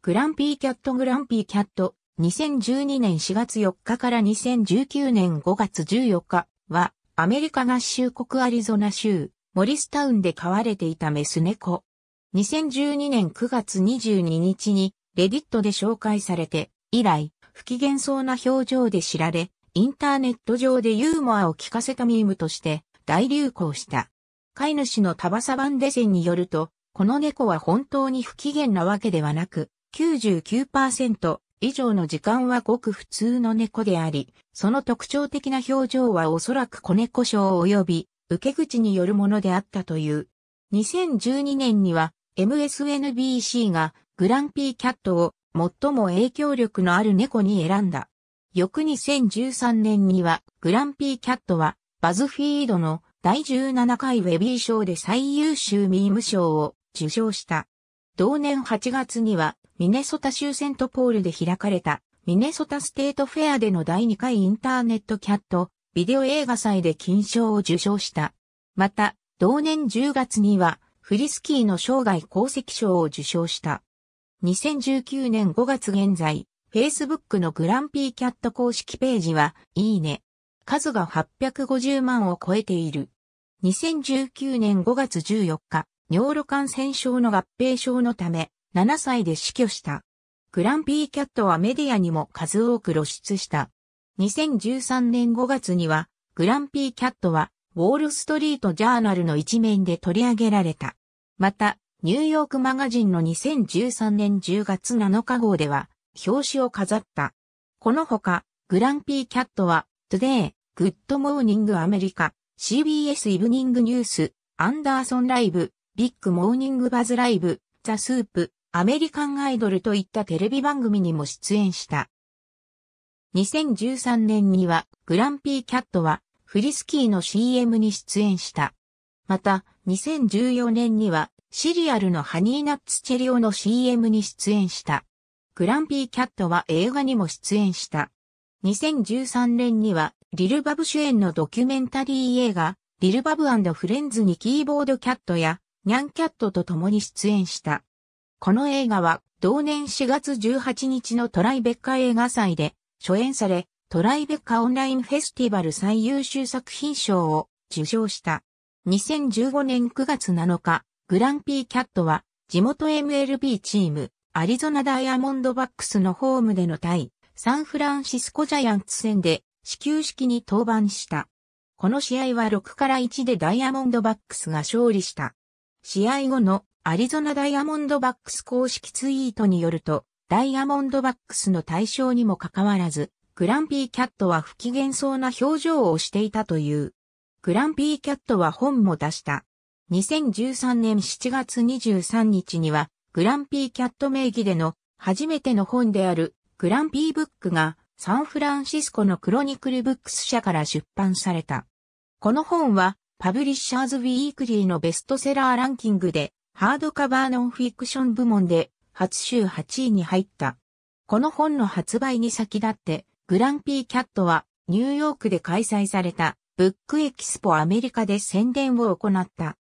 グランピーキャットグランピーキャット、2012年4月4日から2019年5月14日は、アメリカ合衆国アリゾナ州、モリスタウンで飼われていたメス猫。2012年9月22日に、レディットで紹介されて、以来、不機嫌そうな表情で知られ、インターネット上でユーモアを聞かせたミームとして大流行した。飼い主のタバサバンデセンによると、この猫は本当に不機嫌なわけではなく、99%以上の時間はごく普通の猫であり、その特徴的な表情はおそらく子猫症及び受け口によるものであったという。2012年には MSNBC がグランピーキャットを最も影響力のある猫に選んだ。翌2013年にはグランピーキャットはバズフィードの第17回ウェビー賞で最優秀ミーム賞を受賞した。同年8月にはミネソタ州セントポールで開かれた、ミネソタステートフェアでの第2回インターネットキャット、ビデオ映画祭で金賞を受賞した。また、同年10月には、フリスキーの生涯功績賞を受賞した。2019年5月現在、Facebook のグランピーキャット公式ページは、いいね。数が850万を超えている。2019年5月14日、尿路感染症の合併症のため、7歳で死去した。グランピーキャットはメディアにも数多く露出した。2013年5月には、グランピーキャットは、ウォールストリートジャーナルの一面で取り上げられた。また、ニューヨークマガジンの2013年10月7日号では、表紙を飾った。このほか、グランピーキャットは、Today、ッドモーニングアメリカ、CBS イブニングニュース、アンダーソンライブ、ビッグモーニングバズライブ、ザスープ、アメリカンアイドルといったテレビ番組にも出演した。2013年にはグランピーキャットはフリスキーの CM に出演した。また、2014年にはシリアルのハニーナッツチェリオの CM に出演した。グランピーキャットは映画にも出演した。2013年にはリルバブ主演のドキュメンタリー映画リルバブフレンズにキーボードキャットやニャンキャットと共に出演した。この映画は同年4月18日のトライベッカ映画祭で初演され、トライベッカオンラインフェスティバル最優秀作品賞を受賞した。2015年9月7日、グランピーキャットは地元 MLB チームアリゾナダイヤモンドバックスのホームでの対サンフランシスコジャイアンツ戦で始球式に登板した。この試合は6から1でダイヤモンドバックスが勝利した。試合後のアリゾナダイヤモンドバックス公式ツイートによると、ダイヤモンドバックスの対象にもかかわらず、グランピーキャットは不機嫌そうな表情をしていたという。グランピーキャットは本も出した。2013年7月23日には、グランピーキャット名義での初めての本であるグランピーブックがサンフランシスコのクロニクルブックス社から出版された。この本はパブリッシャーズウィークリーのベストセラーランキングで、ハードカバーノンフィクション部門で、初週8位に入った。この本の発売に先立って、グランピーキャットは、ニューヨークで開催された、ブックエキスポアメリカで宣伝を行った。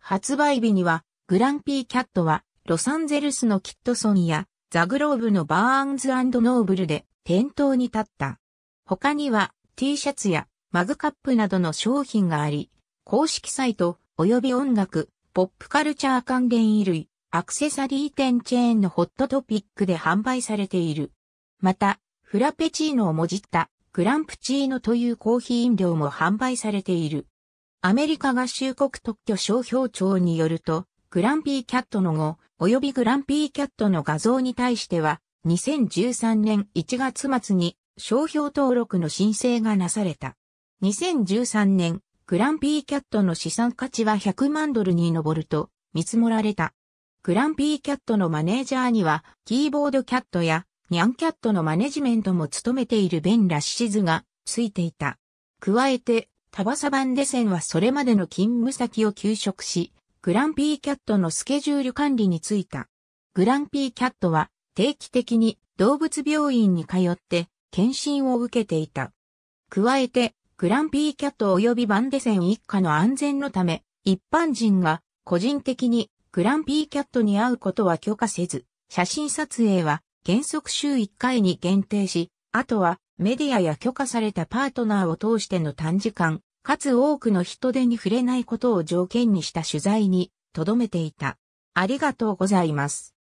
発売日には、グランピーキャットは、ロサンゼルスのキットソンや、ザグローブのバーンズノーブルで、店頭に立った。他には、T シャツや、マグカップなどの商品があり、公式サイト、及び音楽、ポップカルチャー関連衣類、アクセサリー店チェーンのホットトピックで販売されている。また、フラペチーノをもじったクランプチーノというコーヒー飲料も販売されている。アメリカ合衆国特許商標庁によると、グランピーキャットの語、及びグランピーキャットの画像に対しては、2013年1月末に商標登録の申請がなされた。2013年グランピーキャットの資産価値は100万ドルに上ると見積もられた。グランピーキャットのマネージャーには、キーボードキャットやニャンキャットのマネジメントも務めているベン・ラッシズがついていた。加えて、タバサバンデセンはそれまでの勤務先を休職し、グランピーキャットのスケジュール管理についた。グランピーキャットは定期的に動物病院に通って検診を受けていた。加えて、グランピーキャット及びバンデセン一家の安全のため、一般人が個人的にグランピーキャットに会うことは許可せず、写真撮影は原則週1回に限定し、あとはメディアや許可されたパートナーを通しての短時間、かつ多くの人手に触れないことを条件にした取材に留めていた。ありがとうございます。